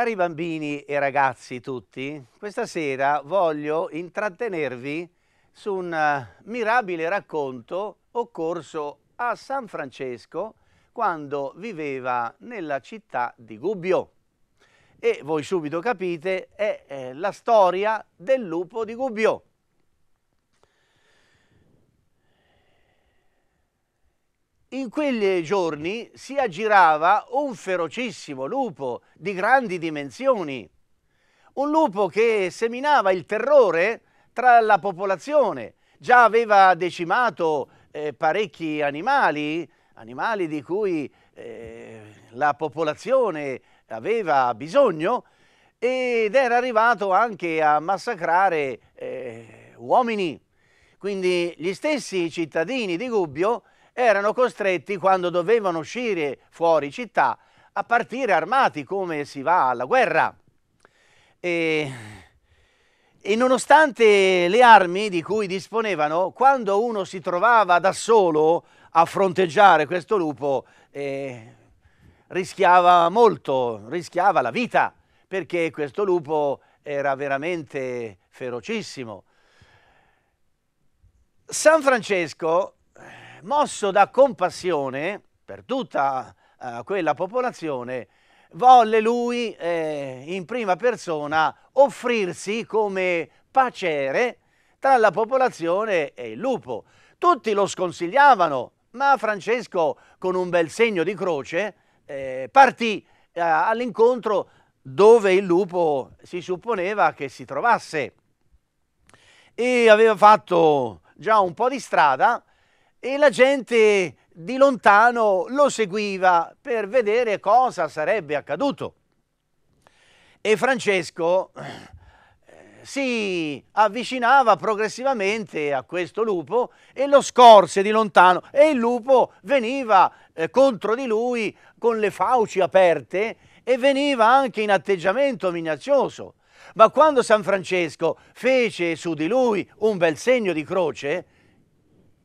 Cari bambini e ragazzi tutti, questa sera voglio intrattenervi su un eh, mirabile racconto occorso a San Francesco quando viveva nella città di Gubbio. E voi subito capite, è eh, la storia del lupo di Gubbio. In quei giorni si aggirava un ferocissimo lupo di grandi dimensioni, un lupo che seminava il terrore tra la popolazione, già aveva decimato eh, parecchi animali, animali di cui eh, la popolazione aveva bisogno ed era arrivato anche a massacrare eh, uomini. Quindi gli stessi cittadini di Gubbio erano costretti, quando dovevano uscire fuori città, a partire armati come si va alla guerra. E, e nonostante le armi di cui disponevano, quando uno si trovava da solo a fronteggiare questo lupo, eh, rischiava molto, rischiava la vita, perché questo lupo era veramente ferocissimo. San Francesco mosso da compassione per tutta eh, quella popolazione, volle lui eh, in prima persona offrirsi come pacere tra la popolazione e il lupo. Tutti lo sconsigliavano, ma Francesco, con un bel segno di croce, eh, partì eh, all'incontro dove il lupo si supponeva che si trovasse e aveva fatto già un po' di strada e la gente di lontano lo seguiva per vedere cosa sarebbe accaduto. E Francesco eh, si avvicinava progressivamente a questo lupo e lo scorse di lontano e il lupo veniva eh, contro di lui con le fauci aperte e veniva anche in atteggiamento minaccioso. Ma quando San Francesco fece su di lui un bel segno di croce,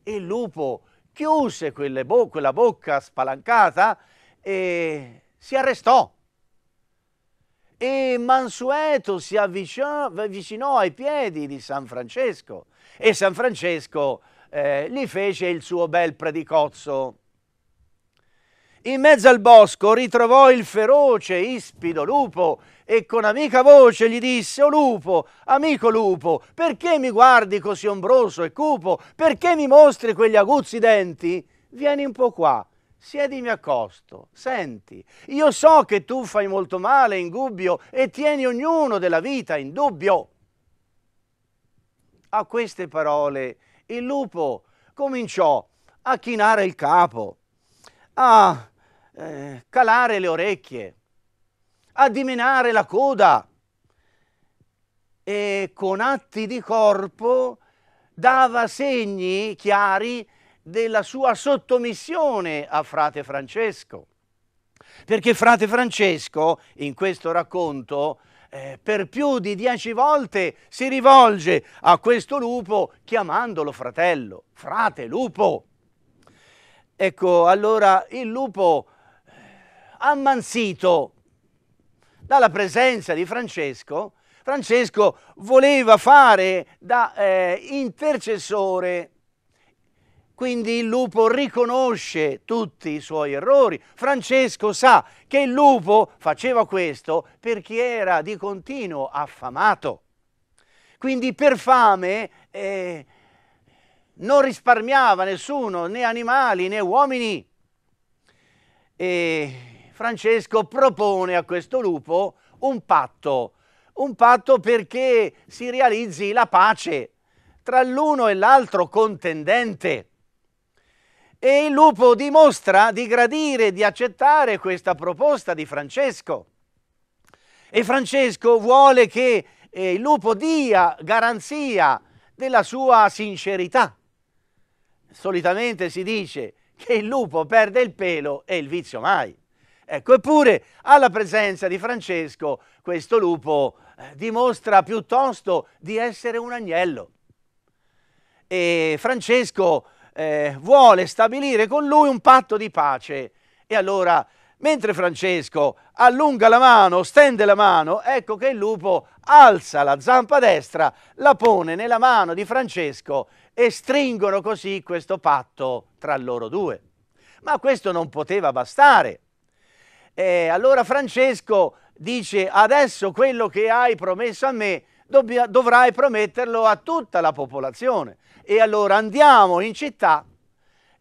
il lupo chiuse bo quella bocca spalancata e si arrestò. E Mansueto si avvicinò, avvicinò ai piedi di San Francesco e San Francesco eh, gli fece il suo bel predicozzo. In mezzo al bosco ritrovò il feroce, ispido lupo e con amica voce gli disse, O lupo, amico lupo, perché mi guardi così ombroso e cupo? Perché mi mostri quegli aguzzi denti? Vieni un po' qua, siedimi accosto, senti, io so che tu fai molto male in gubbio e tieni ognuno della vita in dubbio. A queste parole il lupo cominciò a chinare il capo, a eh, calare le orecchie, a dimenare la coda e con atti di corpo dava segni chiari della sua sottomissione a frate Francesco. Perché frate Francesco, in questo racconto, eh, per più di dieci volte si rivolge a questo lupo chiamandolo fratello, frate lupo. Ecco, allora il lupo eh, ammansito dalla presenza di Francesco, Francesco voleva fare da eh, intercessore. Quindi il lupo riconosce tutti i suoi errori. Francesco sa che il lupo faceva questo perché era di continuo affamato. Quindi per fame eh, non risparmiava nessuno, né animali né uomini. E Francesco propone a questo lupo un patto, un patto perché si realizzi la pace tra l'uno e l'altro contendente. E il lupo dimostra di gradire, di accettare questa proposta di Francesco. E Francesco vuole che eh, il lupo dia garanzia della sua sincerità. Solitamente si dice che il lupo perde il pelo e il vizio mai. Ecco, eppure alla presenza di Francesco questo lupo eh, dimostra piuttosto di essere un agnello. E Francesco eh, vuole stabilire con lui un patto di pace. E allora, mentre Francesco allunga la mano, stende la mano, ecco che il lupo alza la zampa destra, la pone nella mano di Francesco e stringono così questo patto tra loro due. Ma questo non poteva bastare eh, allora Francesco dice adesso quello che hai promesso a me dobb- dovrai prometterlo a tutta la popolazione. E allora andiamo in città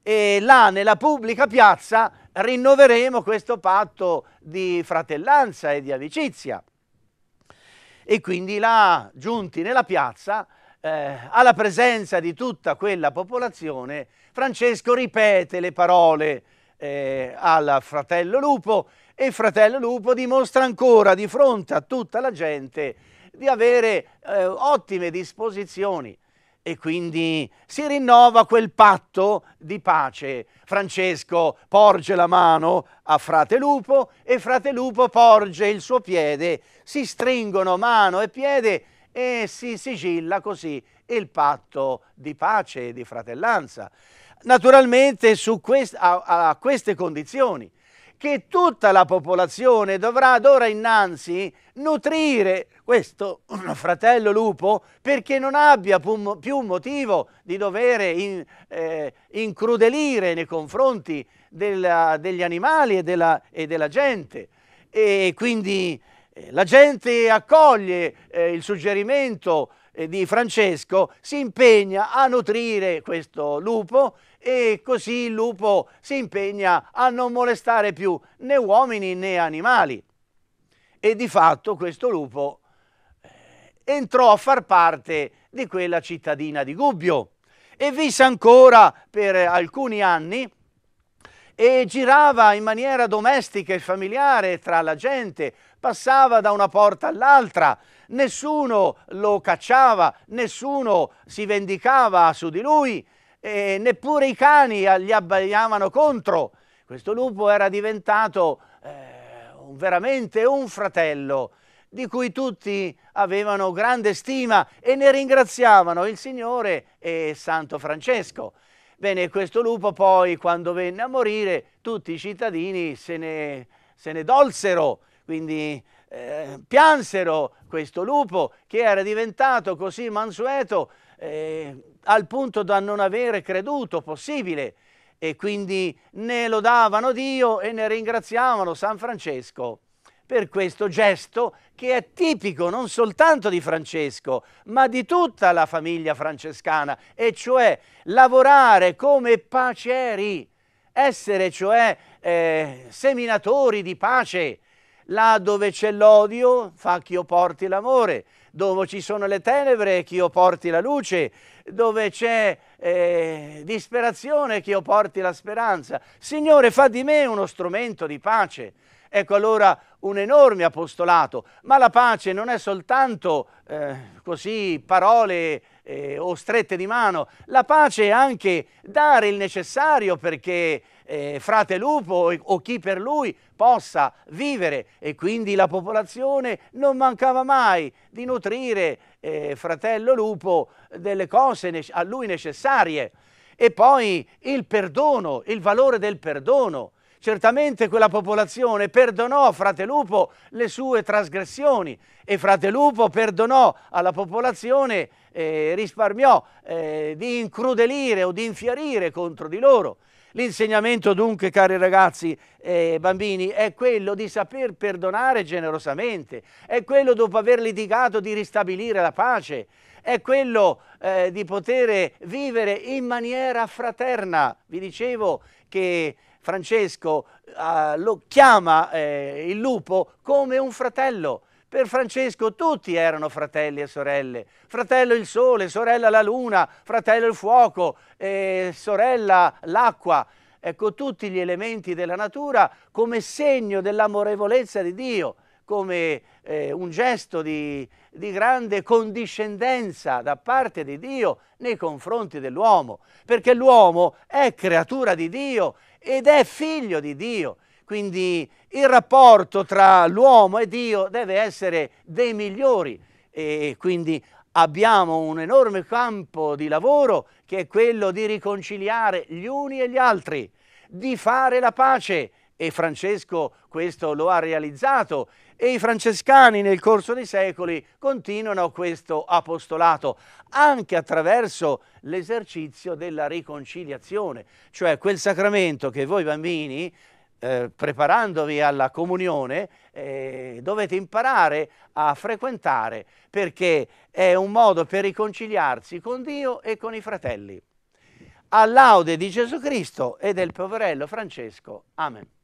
e là nella pubblica piazza rinnoveremo questo patto di fratellanza e di amicizia. E quindi là, giunti nella piazza, eh, alla presenza di tutta quella popolazione, Francesco ripete le parole eh, al fratello Lupo e Fratello Lupo dimostra ancora di fronte a tutta la gente di avere eh, ottime disposizioni e quindi si rinnova quel patto di pace. Francesco porge la mano a Frate Lupo e Frate Lupo porge il suo piede, si stringono mano e piede e si sigilla così il patto di pace e di fratellanza. Naturalmente quest a, a queste condizioni che tutta la popolazione dovrà d'ora innanzi nutrire questo fratello lupo perché non abbia più motivo di dover in, eh, incrudelire nei confronti della, degli animali e della, e della, gente. E quindi eh, la gente accoglie eh, il suggerimento eh, di Francesco, si impegna a nutrire questo lupo e così il lupo si impegna a non molestare più né uomini né animali. E di fatto questo lupo eh, entrò a far parte di quella cittadina di Gubbio e visse ancora per alcuni anni e girava in maniera domestica e familiare tra la gente, passava da una porta all'altra, nessuno lo cacciava, nessuno si vendicava su di lui, e neppure i cani gli abbaiavano contro. Questo lupo era diventato eh, veramente un fratello di cui tutti avevano grande stima e ne ringraziavano il Signore e Santo Francesco. Bene, questo lupo poi quando venne a morire tutti i cittadini se ne, se ne dolsero, quindi eh, piansero questo lupo che era diventato così mansueto eh, al punto da non avere creduto possibile e quindi ne lodavano Dio e ne ringraziavano San Francesco per questo gesto che è tipico non soltanto di Francesco, ma di tutta la famiglia francescana, e cioè lavorare come paceri, essere cioè eh, seminatori di pace. Là dove c'è l'odio fa che io porti l'amore, dove ci sono le tenebre che io porti la luce, dove c'è eh, disperazione che io porti la speranza. Signore, fa di me uno strumento di pace. Ecco allora un enorme apostolato, ma la pace non è soltanto eh, così parole eh, o strette di mano, la pace è anche dare il necessario perché eh, frate lupo o, o chi per lui possa vivere e quindi la popolazione non mancava mai di nutrire eh, fratello lupo delle cose a lui necessarie. E poi il perdono, il valore del perdono. Certamente quella popolazione perdonò a Lupo le sue trasgressioni e Frate Lupo perdonò alla popolazione, eh, risparmiò eh, di incrudelire o di infiarire contro di loro. L'insegnamento dunque, cari ragazzi e eh, bambini, è quello di saper perdonare generosamente, è quello dopo aver litigato di ristabilire la pace, è quello eh, di poter vivere in maniera fraterna. Vi dicevo che Francesco eh, lo chiama eh, il lupo come un fratello per Francesco tutti erano fratelli e sorelle, fratello il sole, sorella la luna, fratello il fuoco, eh, sorella l'acqua, ecco tutti gli elementi della natura come segno dell'amorevolezza di Dio, come eh, un gesto di, di, grande condiscendenza da parte di Dio nei confronti dell'uomo, perché l'uomo è creatura di Dio ed è figlio di Dio quindi il rapporto tra l'uomo e Dio deve essere dei migliori e quindi abbiamo un enorme campo di lavoro che è quello di riconciliare gli uni e gli altri, di fare la pace e Francesco questo lo ha realizzato e i francescani nel corso dei secoli continuano questo apostolato anche attraverso l'esercizio della riconciliazione, cioè quel sacramento che voi bambini eh, preparandovi alla comunione, eh, dovete imparare a frequentare perché è un modo per riconciliarsi con Dio e con i fratelli. All'aude di Gesù Cristo e del poverello Francesco. Amen.